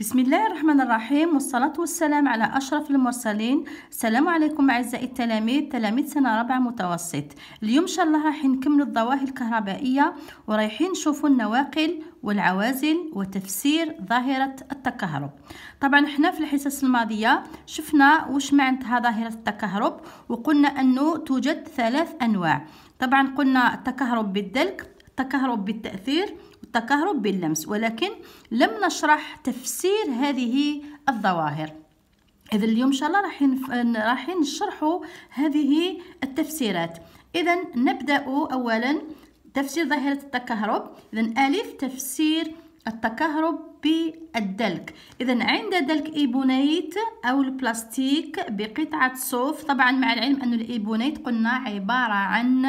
بسم الله الرحمن الرحيم والصلاة والسلام على أشرف المرسلين السلام عليكم أعزائي التلاميذ تلاميذ سنة رابعة متوسط اليوم إن شاء الله راح نكمل الظواهر الكهربائية ورايحين نشوفوا النواقل والعوازل وتفسير ظاهرة التكهرب طبعا احنا في الحصص الماضية شفنا وش معنتها ظاهرة التكهرب وقلنا أنه توجد ثلاث أنواع طبعا قلنا التكهرب بالدلك التكهرب بالتأثير التكهرب باللمس ولكن لم نشرح تفسير هذه الظواهر إذا اليوم إن شاء الله راح راح نشرحوا هذه التفسيرات إذا نبدأ أولا تفسير ظاهرة التكهرب إذا ألف تفسير التكهرب بالدلك اذا عند دلك ايبونيت او البلاستيك بقطعه صوف طبعا مع العلم ان الايبونيت قلنا عباره عن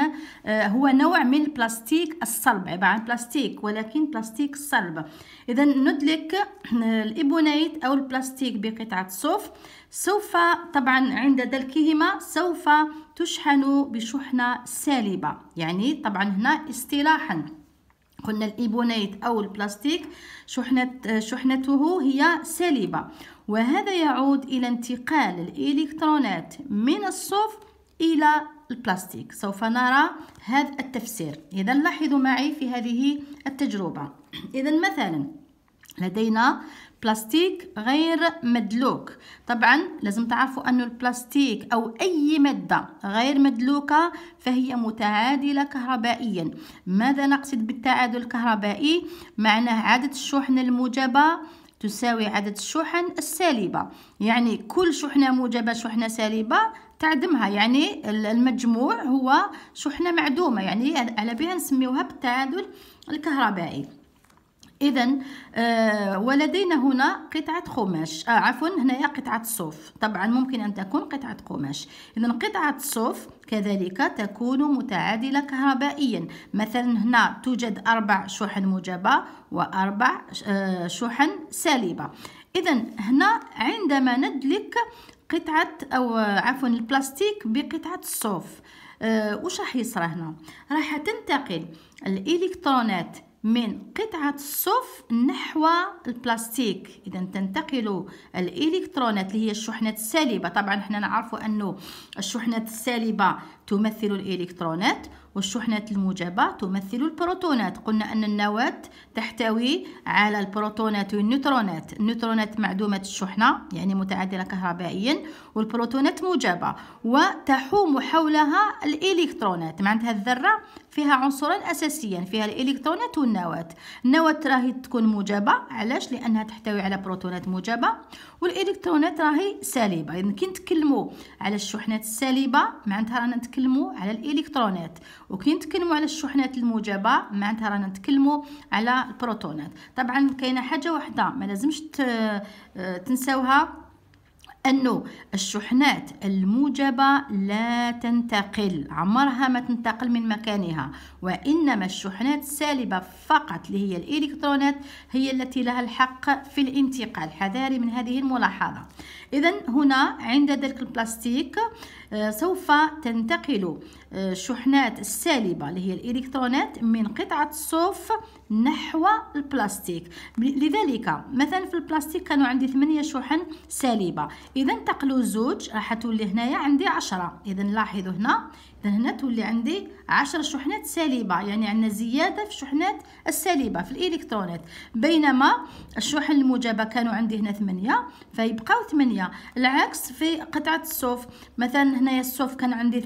آه، هو نوع من البلاستيك الصلب عباره عن بلاستيك ولكن بلاستيك صلب اذا ندلك الايبونيت او البلاستيك بقطعه صوف سوف طبعا عند دلكهما سوف تشحن بشحنه سالبه يعني طبعا هنا اصطلاحا قلنا الايبونيت أو البلاستيك شحنة شحنته هي سالبة وهذا يعود إلى انتقال الإلكترونات من الصوف إلى البلاستيك سوف نرى هذا التفسير إذا لاحظوا معي في هذه التجربة إذا مثلا لدينا بلاستيك غير مدلوك طبعا لازم تعرفوا أن البلاستيك أو أي مادة غير مدلوكة فهي متعادلة كهربائيا ماذا نقصد بالتعادل الكهربائي؟ معناه عدد الشحن الموجبة تساوي عدد الشحن السالبة يعني كل شحنة موجبة شحنة سالبة تعدمها يعني المجموع هو شحنة معدومة يعني على بها نسميوها بالتعادل الكهربائي اذا آه ولدينا هنا قطعه قماش آه عفوا هنايا قطعه صوف طبعا ممكن ان تكون قطعه قماش اذا قطعه صوف كذلك تكون متعادله كهربائيا مثلا هنا توجد اربع شحن موجبه واربع آه شحن سالبه اذا هنا عندما ندلك قطعه او عفوا البلاستيك بقطعه الصوف آه وش راح يصرى هنا راح تنتقل الالكترونات من قطعة الصوف نحو البلاستيك إذا تنتقل الإلكترونات اللي هي الشحنات السالبة طبعا احنا نعرف أنه الشحنات السالبة تمثل الإلكترونات والشحنات الموجبة تمثل البروتونات قلنا أن النواة تحتوي على البروتونات والنيوترونات النيوترونات معدومة الشحنة يعني متعادلة كهربائيا والبروتونات موجبة وتحوم حولها الإلكترونات معناتها الذرة فيها عنصران أساسيا فيها الإلكترونات والنواة النواة راهي تكون موجبة علاش لأنها تحتوي على بروتونات موجبة والإلكترونات راهي سالبة يعني كي على الشحنات السالبة معناتها رانا نتكلموا على الإلكترونات وكي نتكلموا على الشحنات الموجبه معناتها رانا نتكلموا على البروتونات طبعا كاينه حاجه واحده ما لازمش آه، تنساوها انه الشحنات الموجبه لا تنتقل عمرها ما تنتقل من مكانها وانما الشحنات السالبه فقط اللي هي الالكترونات هي التي لها الحق في الانتقال حذاري من هذه الملاحظه اذا هنا عند ذلك البلاستيك آه، سوف تنتقل آه، الشحنات السالبة اللي هي الإلكترونات من قطعة الصوف نحو البلاستيك لذلك مثلا في البلاستيك كانوا عندي ثمانية شحن سالبة إذا انتقلوا زوج راح تولي هنايا عندي عشرة إذا لاحظوا هنا هنا تولي عندي 10 شحنات سالبة يعني عندنا زيادة في الشحنات السالبة في الإلكترونات بينما الشحن الموجبة كانوا عندي هنا 8 فيبقاو 8 العكس في قطعة الصوف مثلا هنايا الصوف كان عندي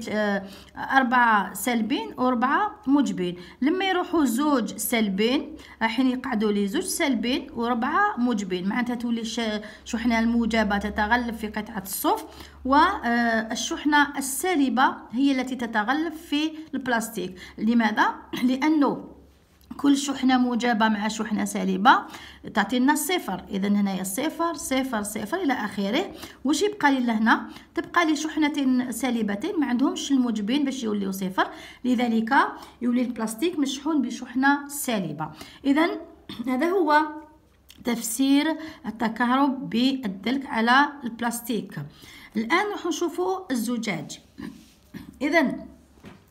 4 سالبين و4 موجبين لما يروحوا زوج سالبين رايحين يقعدوا لي زوج سالبين و4 موجبين معناتها تولي الشحنة الموجبة تتغلب في قطعة الصوف والشحنة آه، السالبة هي التي تتغلب في البلاستيك لماذا؟ لأنه كل شحنة موجبة مع شحنة سالبة تعطينا الصفر إذا هنايا الصفر صفر صفر إلى آخره واش يبقى لي لهنا تبقى لي شحنتين سالبتين ما عندهمش الموجبين باش يوليو صفر لذلك يولي البلاستيك مشحون بشحنة سالبة إذا هذا هو تفسير التكهرب بالدلك على البلاستيك الآن راح نشوفوا الزجاج إذا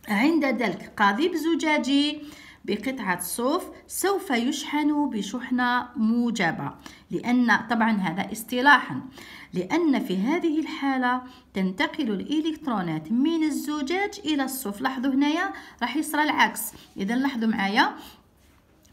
عند دلك قضيب زجاجي بقطعة صوف سوف يشحن بشحنة موجبة لأن طبعا هذا اصطلاحا لأن في هذه الحالة تنتقل الإلكترونات من الزجاج إلى الصوف لاحظوا هنايا راح يصير العكس إذا لاحظوا معايا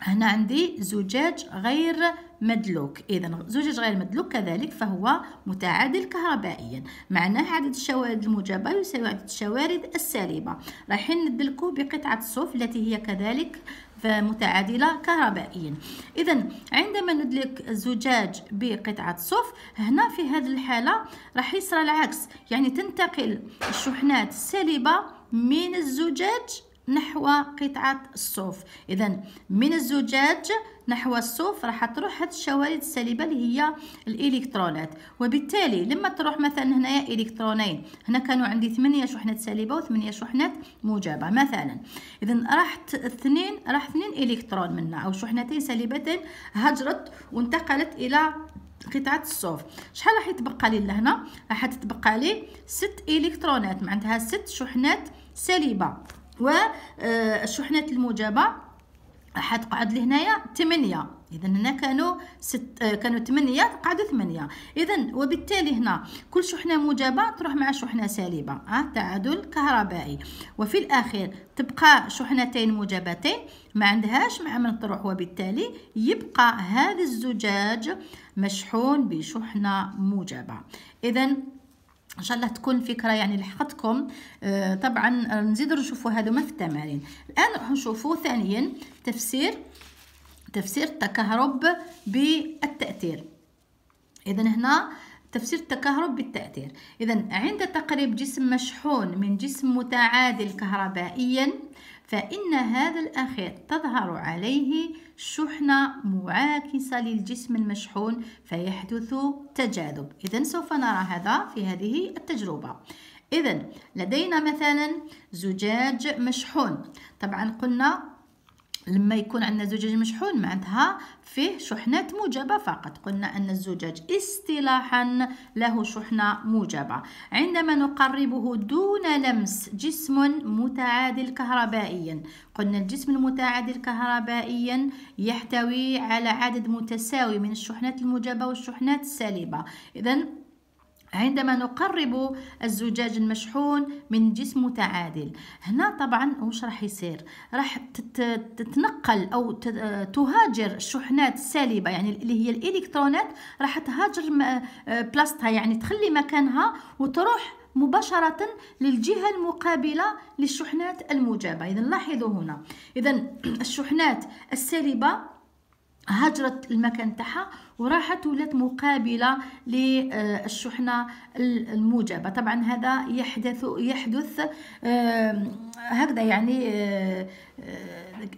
هنا عندي زجاج غير مدلوك إذا زجاج غير مدلوك كذلك فهو متعادل كهربائيا معناه عدد الشوارد الموجبة يساوي عدد الشوارد السالبة رايحين ندلكو بقطعة الصوف التي هي كذلك متعادلة كهربائيا إذا عندما ندلك الزجاج بقطعة صوف هنا في هذه الحالة راح يصير العكس يعني تنتقل الشحنات السالبة من الزجاج نحو قطعة الصوف إذا من الزجاج نحو الصوف راح تروح هاد الشوارد السالبة اللي هي الإلكترونات وبالتالي لما تروح مثلا هنايا إلكترونين هنا كانوا عندي ثمانية شحنات سالبه وثمانية شحنات موجبة مثلا إذا راح اثنين راح اثنين إلكترون منا أو شحنتين سالبتين هجرت وانتقلت إلى قطعة الصوف شحال راح يتبقى لي لهنا راح تتبقى لي ست إلكترونات معناتها ست شحنات سالبة والشحنات آه، الموجبه حتقعد لهنايا 8 اذا هنا كانوا ست آه، كانوا 8 قعدوا 8 اذا وبالتالي هنا كل شحنه موجبه تروح مع شحنه سالبه ها آه، تعادل كهربائي وفي الاخير تبقى شحنتين موجبتين ما عندهاش مع من تروح وبالتالي يبقى هذا الزجاج مشحون بشحنه موجبه اذا ان شاء الله تكون الفكره يعني لحقتكم آه طبعا نزيدو نشوفوا هادو ما في التمارين الان راح نشوفوا ثانيا تفسير تفسير التكهرب بالتاثير اذا هنا تفسير التكهرب بالتأثير إذا عند تقريب جسم مشحون من جسم متعادل كهربائيا فإن هذا الأخير تظهر عليه شحنة معاكسة للجسم المشحون فيحدث تجاذب إذا سوف نرى هذا في هذه التجربة إذا لدينا مثلا زجاج مشحون طبعا قلنا لما يكون عندنا زجاج مشحون معناتها فيه شحنات موجبة فقط قلنا أن الزجاج اصطلاحا له شحنة موجبة عندما نقربه دون لمس جسم متعادل كهربائيا قلنا الجسم المتعادل كهربائيا يحتوي على عدد متساوي من الشحنات الموجبة والشحنات السالبة إذا عندما نقرب الزجاج المشحون من جسم متعادل هنا طبعا واش راح يصير راح تتنقل او تهاجر الشحنات السالبه يعني اللي هي الالكترونات راح تهاجر آه، بلاصتها يعني تخلي مكانها وتروح مباشرة للجهة المقابلة للشحنات المجابة إذا لاحظوا هنا إذا الشحنات السالبة هاجرت المكان تاعها وراحت ولات مقابله للشحنه الموجبه طبعا هذا يحدث يحدث هكذا يعني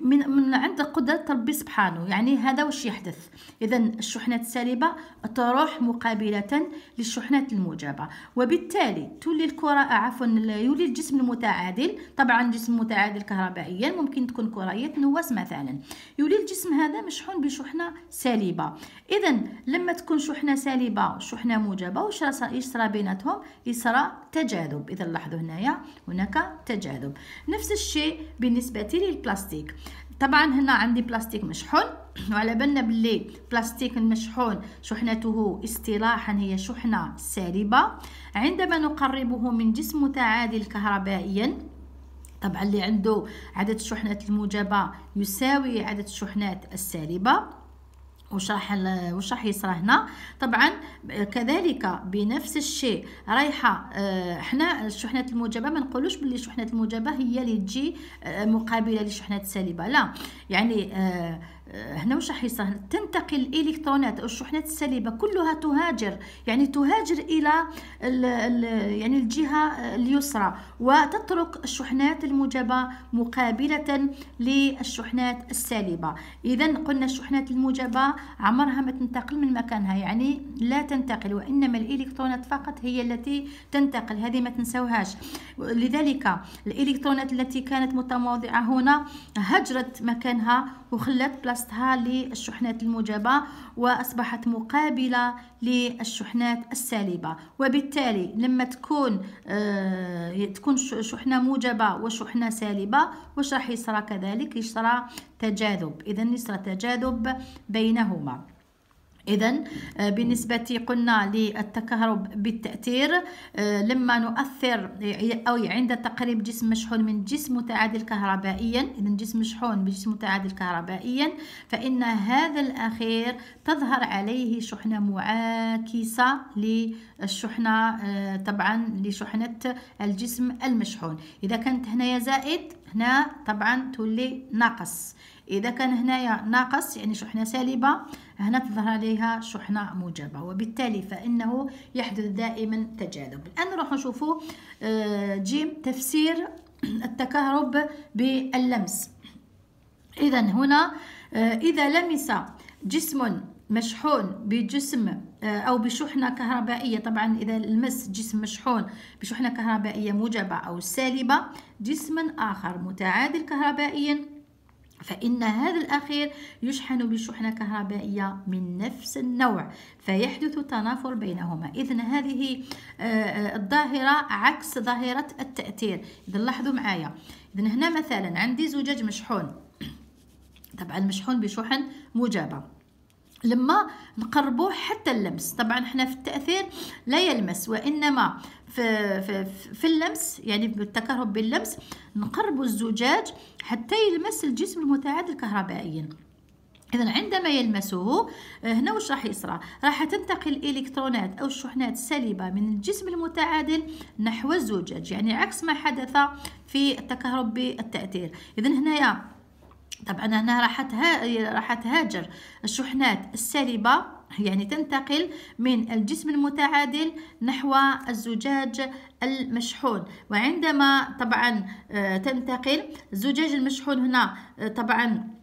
من من عند قدره ربي سبحانه يعني هذا واش يحدث اذا الشحنات السالبه تروح مقابله للشحنات الموجبه وبالتالي تولي الكره عفوا يولي الجسم المتعادل طبعا جسم متعادل كهربائيا ممكن تكون كريات نواس مثلا يولي الجسم هذا مشحون بشحنه سالبه اذا اذا لما تكون شحنه سالبه وشحنه موجبه واش يصرى بيناتهم يصرى تجاذب اذا لاحظوا هنايا هناك تجاذب نفس الشيء بالنسبه للبلاستيك طبعا هنا عندي بلاستيك مشحون وعلى بالنا باللي بلاستيك المشحون شحنته اصطلاحا هي شحنه سالبه عندما نقربه من جسم متعادل كهربائيا طبعا اللي عنده عدد الشحنات الموجبه يساوي عدد الشحنات السالبه وش راح وش راح يصرى هنا طبعا كذلك بنفس الشيء رايحه آه، حنا الشحنات الموجبه ما نقولوش باللي الشحنات الموجبه هي اللي تجي آه، مقابله للشحنات السالبه لا يعني آه، هنا واش راح يصير تنتقل الالكترونات او الشحنات السالبه كلها تهاجر يعني تهاجر الى الـ الـ يعني الجهه اليسرى وتترك الشحنات الموجبه مقابله للشحنات السالبه اذا قلنا الشحنات الموجبه عمرها ما تنتقل من مكانها يعني لا تنتقل وانما الالكترونات فقط هي التي تنتقل هذه ما تنساوهاش لذلك الالكترونات التي كانت متواضعه هنا هجرت مكانها وخلت بلاصه درستها للشحنات الموجبة وأصبحت مقابلة للشحنات السالبة وبالتالي لما تكون آه تكون شحنة موجبة وشحنة سالبة واش راح يصرى كذلك يصرى تجاذب إذا يصرى تجاذب بينهما إذا آه، بالنسبة قلنا للتكهرب بالتأثير آه، لما نؤثر آه، أو عند تقريب جسم مشحون من جسم متعادل كهربائيا إذا جسم مشحون بجسم متعادل كهربائيا فإن هذا الأخير تظهر عليه شحنة معاكسة للشحنة طبعا لشحنة الجسم المشحون إذا كانت هنايا زائد هنا طبعا تولي ناقص إذا كان هنايا ناقص يعني شحنة سالبة هنا تظهر عليها شحنة موجبة وبالتالي فإنه يحدث دائما تجاذب الآن نروح نشوفه آه، جيم تفسير التكهرب باللمس إذا هنا آه، إذا لمس جسم مشحون بجسم آه، أو بشحنة كهربائية طبعا إذا لمس جسم مشحون بشحنة كهربائية موجبة أو سالبة جسما آخر متعادل كهربائيا فإن هذا الأخير يشحن بشحنة كهربائية من نفس النوع فيحدث تنافر بينهما إذن هذه آه، آه، الظاهرة عكس ظاهرة التأثير إذا لاحظوا معايا إذن هنا مثلا عندي زجاج مشحون طبعا مشحون بشحن موجبة لما نقربوه حتى اللمس طبعا حنا في التاثير لا يلمس وانما في, في, في اللمس يعني بالتكهرب باللمس نقرب الزجاج حتى يلمس الجسم المتعادل كهربائيا إذا عندما يلمسه هنا واش راح يصرى؟ راح تنتقل الإلكترونات أو الشحنات السالبة من الجسم المتعادل نحو الزجاج يعني عكس ما حدث في التكهرب بالتأثير إذا هنايا طبعا هنا راح راح تهاجر الشحنات السالبة يعني تنتقل من الجسم المتعادل نحو الزجاج المشحون وعندما طبعا آه، تنتقل الزجاج المشحون هنا آه، طبعا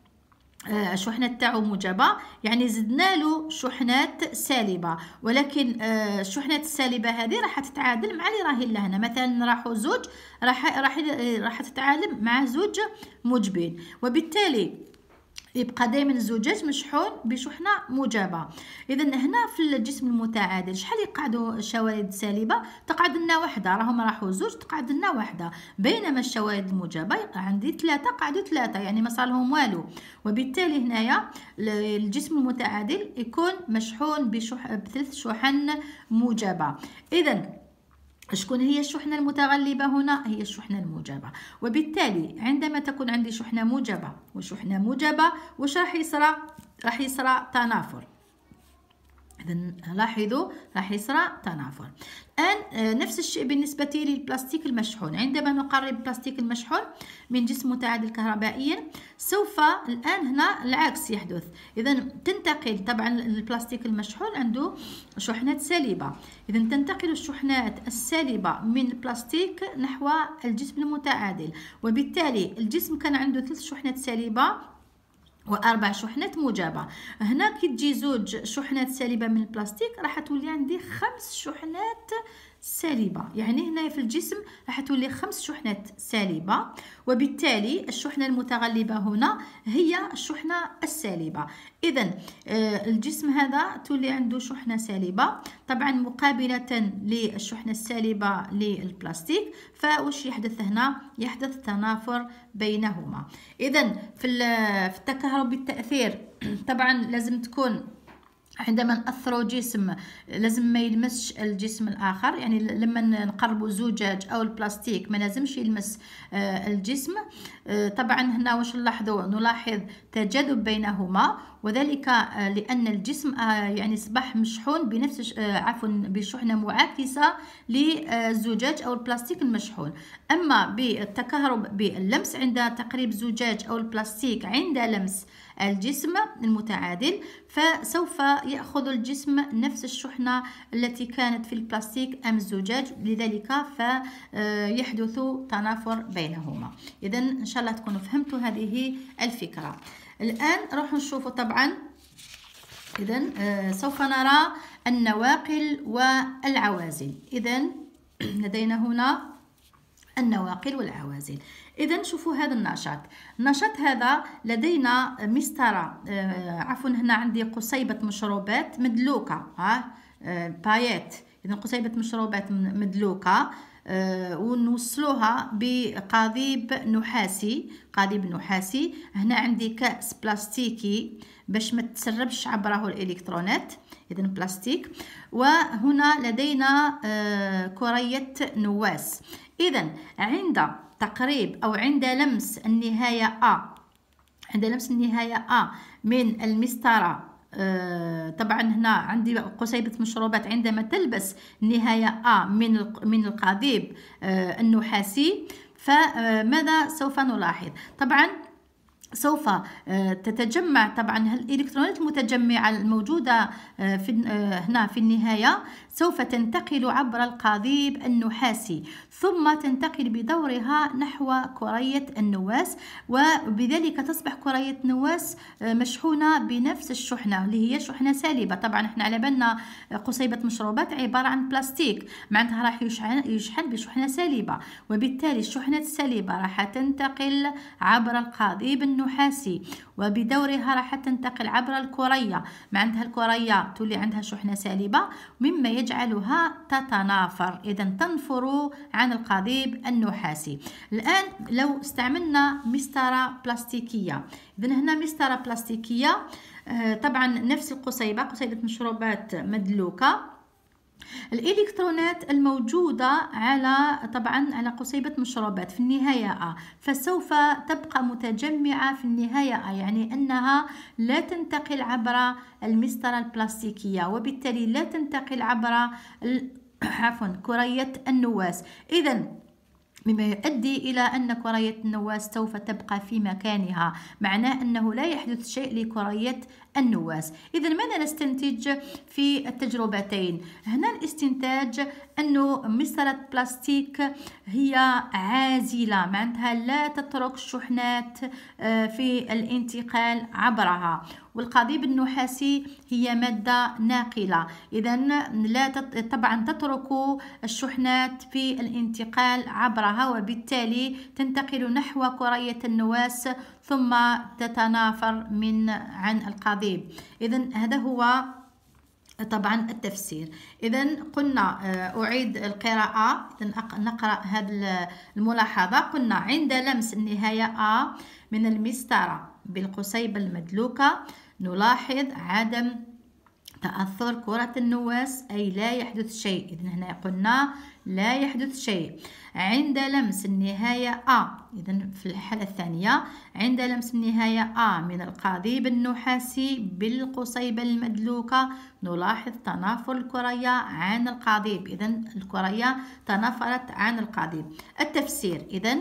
الشحنة آه، تاعو موجبة يعني زدنا له شحنات سالبة ولكن الشحنات آه، السالبة هذه راح تتعادل مع اللي راهي لهنا مثلا راحوا زوج راح راح راح تتعادل مع زوج موجبين وبالتالي يبقى دائما الزجاج مشحون بشحنه موجبه اذا هنا في الجسم المتعادل شحال يقعدوا الشوائد السالبه تقعد لنا وحده راهم راحوا زوج تقعد لنا وحده بينما الشوائد الموجبه عندي ثلاثه قعدوا ثلاثه يعني ما صالهم والو وبالتالي هنايا الجسم المتعادل يكون مشحون بشح... بثلاث شحن موجبه اذا شكون هي الشحنة المتغلبة هنا هي الشحنة الموجبة وبالتالي عندما تكون عندي شحنة موجبة وشحنة موجبة واش راح يصرى راح يصرى تنافر إذا لاحظوا راح يصرى تنافر الآن آه، نفس الشيء بالنسبة للبلاستيك المشحون عندما نقرب البلاستيك المشحون من جسم متعادل كهربائيا سوف الآن هنا العكس يحدث إذا تنتقل طبعا البلاستيك المشحون عنده شحنات سالبة إذا تنتقل الشحنات السالبة من البلاستيك نحو الجسم المتعادل وبالتالي الجسم كان عنده ثلاث شحنات سالبة واربع شحنات موجبه هنا كي تجي زوج شحنات سالبه من البلاستيك راح تولي عندي خمس شحنات سالبة يعني هنا في الجسم راح تولي خمس شحنات سالبة وبالتالي الشحنة المتغلبة هنا هي الشحنة السالبة إذا آه، الجسم هذا تولي عنده شحنة سالبة طبعا مقابلة للشحنة السالبة للبلاستيك فوش يحدث هنا يحدث تنافر بينهما إذا في التكهرب بالتأثير طبعا لازم تكون عندما نأثروا جسم لازم ما يلمسش الجسم الآخر يعني لما نقربوا زجاج أو البلاستيك ما لازمش يلمس آه، الجسم آه، طبعا هنا واش نلاحظوا نلاحظ تجاذب بينهما وذلك آه، لأن الجسم يعني أصبح مشحون بنفس عفوا بشحنة معاكسة للزجاج أو البلاستيك المشحون أما بالتكهرب باللمس عند تقريب زجاج أو البلاستيك عند لمس الجسم المتعادل فسوف يأخذ الجسم نفس الشحنة التي كانت في البلاستيك أم الزجاج لذلك فيحدث آه، تنافر بينهما إذا إن شاء الله تكونوا فهمتوا هذه الفكرة الآن راح نشوفوا طبعا إذا آه، سوف نرى النواقل والعوازل إذا لدينا هنا النواقل والعوازل اذا شوفوا هذا النشاط النشاط هذا لدينا مسطره آه، عفوا هنا عندي قصيبه مشروبات مدلوكه ها آه، بايات اذا قصيبه مشروبات مدلوكه آه، ونوصلوها بقضيب نحاسي قضيب نحاسي هنا عندي كأس بلاستيكي باش ما تسربش عبره الالكترونات اذا بلاستيك وهنا لدينا آه، كرية نواس اذا عند تقريب او عند لمس النهاية ا عند لمس النهاية ا من المسطرة آه، طبعا هنا عندي قصيبة مشروبات عندما تلبس نهاية آ من من القضيب آه، النحاسي فماذا سوف نلاحظ طبعا سوف آه، تتجمع طبعا الالكترونات المتجمعه الموجوده آه، في آه، هنا في النهايه سوف تنتقل عبر القضيب النحاسي ثم تنتقل بدورها نحو كرية النواس وبذلك تصبح كرية نواس آه، مشحونة بنفس الشحنة اللي هي شحنة سالبة طبعا احنا على بالنا قصيبة مشروبات عبارة عن بلاستيك معناتها راح يشحن, يشحن بشحنة سالبة وبالتالي الشحنة السالبة راح تنتقل عبر القضيب النحاسي وبدورها راح تنتقل عبر الكرية معناتها الكرية تولي عندها شحنة سالبة مما يجب يجعلها تتنافر إذا تنفر عن القضيب النحاسي الآن لو استعملنا مسطرة بلاستيكية إذا هنا مسطرة بلاستيكية آه، طبعا نفس القصيبة قصيبة مشروبات مدلوكة الإلكترونات الموجودة على طبعا على قصيبة مشروبات في النهاية فسوف تبقى متجمعة في النهاية يعني أنها لا تنتقل عبر المسطرة البلاستيكية وبالتالي لا تنتقل عبر عفوا كرية النواس إذا مما يؤدي إلى أن كرية النواس سوف تبقى في مكانها معناه أنه لا يحدث شيء لكرية النواس إذا ماذا نستنتج في التجربتين هنا الاستنتاج أنه مصرة بلاستيك هي عازلة معناتها لا تترك الشحنات آه، في الانتقال عبرها والقضيب النحاسي هي مادة ناقلة إذا لا طبعا تترك الشحنات في الانتقال عبرها وبالتالي تنتقل نحو كرية النواس ثم تتنافر من عن القضيب إذا هذا هو طبعا التفسير اذا قلنا آه، اعيد القراءه نقرا هذه الملاحظه قلنا عند لمس النهايه ا من المسطره بالقصيبه المدلوكه نلاحظ عدم تأثر كرة النواس أي لا يحدث شيء إذا هنا قلنا لا يحدث شيء عند لمس النهاية أ إذا في الحالة الثانية عند لمس النهاية أ من القضيب النحاسي بالقصيبة المدلوكة نلاحظ تنافر الكرية عن القضيب إذا الكرية تنافرت عن القضيب التفسير إذا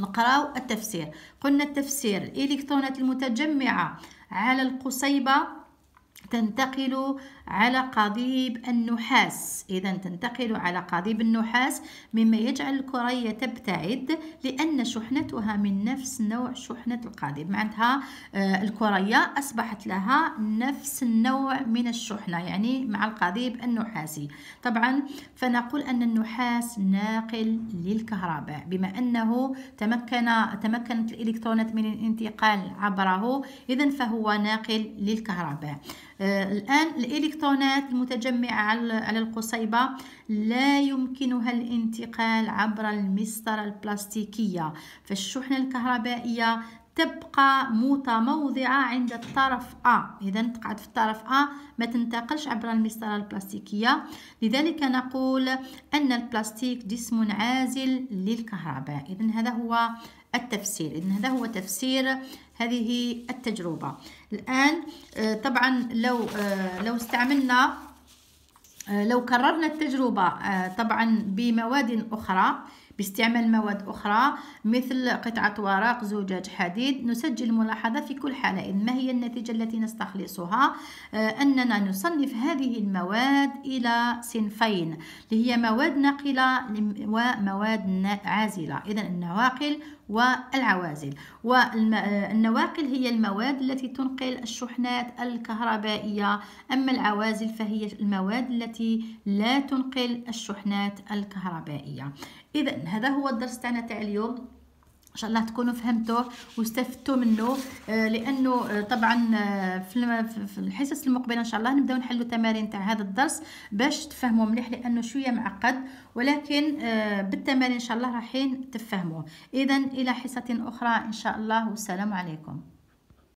نقراو التفسير قلنا التفسير الالكترونات المتجمعه على القصيبة تنتقل على قضيب النحاس إذا تنتقل على قضيب النحاس مما يجعل الكرية تبتعد لأن شحنتها من نفس نوع شحنة القضيب معناتها آه، الكرية أصبحت لها نفس النوع من الشحنة يعني مع القضيب النحاسي طبعا فنقول أن النحاس ناقل للكهرباء بما أنه تمكن تمكنت الإلكترونات من الانتقال عبره إذا فهو ناقل للكهرباء آه، الآن الإلكترونات المتجمعة على القصيبة لا يمكنها الانتقال عبر المسطرة البلاستيكية فالشحنة الكهربائية تبقى متموضعة عند الطرف A إذا تقعد في الطرف A ما تنتقلش عبر المسطرة البلاستيكية لذلك نقول أن البلاستيك جسم عازل للكهرباء إذا هذا هو التفسير إذن هذا هو تفسير هذه التجربة الآن آه، طبعا لو آه، لو استعملنا آه، لو كررنا التجربة طبعا بمواد أخرى باستعمال مواد أخرى مثل قطعة ورق زجاج حديد نسجل ملاحظة في كل حالة ما هي النتيجة التي نستخلصها أننا نصنف هذه المواد إلى صنفين اللي هي مواد ناقلة ومواد عازلة إذا النواقل والعوازل والنواقل آه، هي المواد التي تنقل الشحنات الكهربائية أما العوازل فهي المواد التي لا تنقل الشحنات الكهربائية إذا هذا هو الدرس تاعنا تاع اليوم ان شاء الله تكونوا فهمتوه واستفدتوا منه آه، لانه آه، طبعا آه، في الحصص المقبله ان شاء الله نبداو نحلوا تمارين تاع هذا الدرس باش تفهموا مليح لانه شويه معقد ولكن بالتمارين ان شاء الله رايحين تفهموه اذا الى حصه اخرى ان شاء الله والسلام عليكم